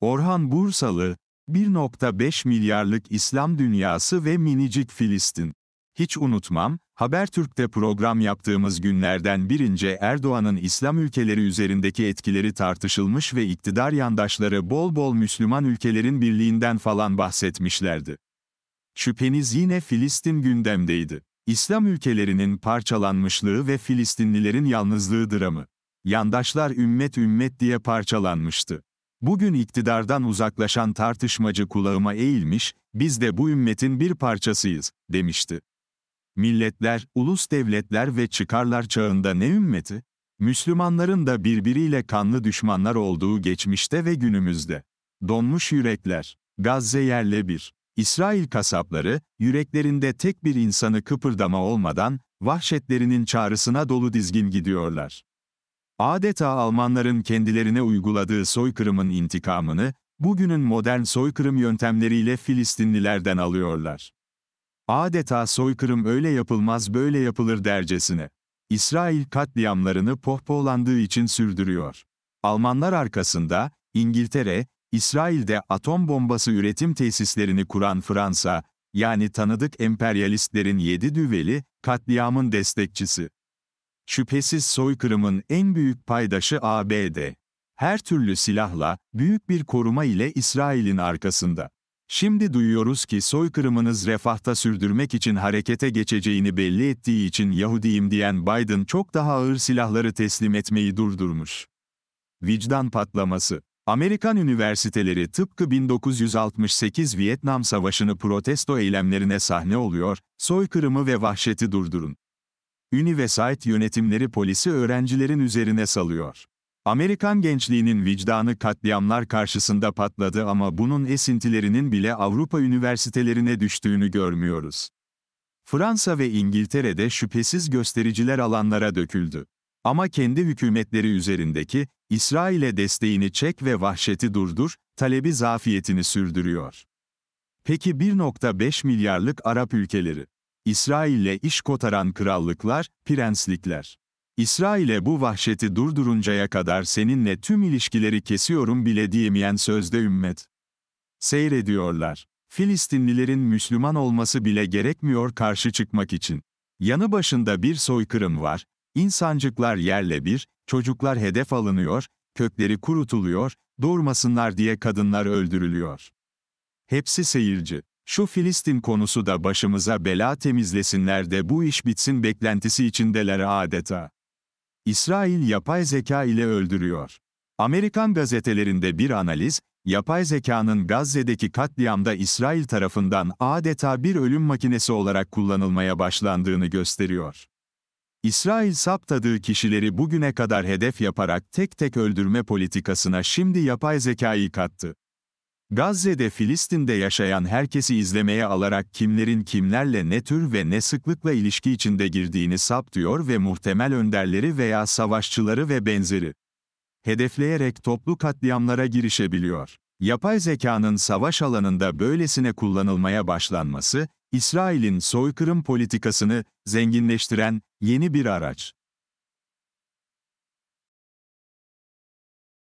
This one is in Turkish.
Orhan Bursalı, 1.5 milyarlık İslam dünyası ve minicik Filistin. Hiç unutmam, Habertürk'te program yaptığımız günlerden birince Erdoğan'ın İslam ülkeleri üzerindeki etkileri tartışılmış ve iktidar yandaşları bol bol Müslüman ülkelerin birliğinden falan bahsetmişlerdi. Şüpheniz yine Filistin gündemdeydi. İslam ülkelerinin parçalanmışlığı ve Filistinlilerin yalnızlığı dramı. Yandaşlar ümmet ümmet diye parçalanmıştı. Bugün iktidardan uzaklaşan tartışmacı kulağıma eğilmiş, biz de bu ümmetin bir parçasıyız, demişti. Milletler, ulus devletler ve çıkarlar çağında ne ümmeti? Müslümanların da birbiriyle kanlı düşmanlar olduğu geçmişte ve günümüzde. Donmuş yürekler, Gazze yerle bir. İsrail kasapları, yüreklerinde tek bir insanı kıpırdama olmadan, vahşetlerinin çağrısına dolu dizgin gidiyorlar. Adeta Almanların kendilerine uyguladığı soykırımın intikamını, bugünün modern soykırım yöntemleriyle Filistinlilerden alıyorlar. Adeta soykırım öyle yapılmaz böyle yapılır dercesine. İsrail katliamlarını pohpolandığı için sürdürüyor. Almanlar arkasında, İngiltere, İsrail'de atom bombası üretim tesislerini kuran Fransa, yani tanıdık emperyalistlerin yedi düveli, katliamın destekçisi. Şüphesiz soykırımın en büyük paydaşı ABD. Her türlü silahla, büyük bir koruma ile İsrail'in arkasında. Şimdi duyuyoruz ki soykırımınız refahta sürdürmek için harekete geçeceğini belli ettiği için Yahudiyim diyen Biden çok daha ağır silahları teslim etmeyi durdurmuş. Vicdan patlaması Amerikan üniversiteleri tıpkı 1968 Vietnam Savaşı'nı protesto eylemlerine sahne oluyor, soykırımı ve vahşeti durdurun. Üni ve site yönetimleri polisi öğrencilerin üzerine salıyor. Amerikan gençliğinin vicdanı katliamlar karşısında patladı ama bunun esintilerinin bile Avrupa üniversitelerine düştüğünü görmüyoruz. Fransa ve İngiltere'de şüphesiz göstericiler alanlara döküldü. Ama kendi hükümetleri üzerindeki, İsrail'e desteğini çek ve vahşeti durdur, talebi zafiyetini sürdürüyor. Peki 1.5 milyarlık Arap ülkeleri? İsrail'le iş kotaran krallıklar, prenslikler. İsrail'e bu vahşeti durduruncaya kadar seninle tüm ilişkileri kesiyorum bile diyemeyen sözde ümmet. Seyrediyorlar. Filistinlilerin Müslüman olması bile gerekmiyor karşı çıkmak için. Yanı başında bir soykırım var, insancıklar yerle bir, çocuklar hedef alınıyor, kökleri kurutuluyor, doğurmasınlar diye kadınlar öldürülüyor. Hepsi seyirci. Şu Filistin konusu da başımıza bela temizlesinler de bu iş bitsin beklentisi içindeler adeta. İsrail yapay zeka ile öldürüyor. Amerikan gazetelerinde bir analiz, yapay zekanın Gazze'deki katliamda İsrail tarafından adeta bir ölüm makinesi olarak kullanılmaya başlandığını gösteriyor. İsrail saptadığı kişileri bugüne kadar hedef yaparak tek tek öldürme politikasına şimdi yapay zekayı kattı. Gazze'de Filistin'de yaşayan herkesi izlemeye alarak kimlerin kimlerle ne tür ve ne sıklıkla ilişki içinde girdiğini saptıyor ve muhtemel önderleri veya savaşçıları ve benzeri hedefleyerek toplu katliamlara girişebiliyor. Yapay zekanın savaş alanında böylesine kullanılmaya başlanması, İsrail'in soykırım politikasını zenginleştiren yeni bir araç.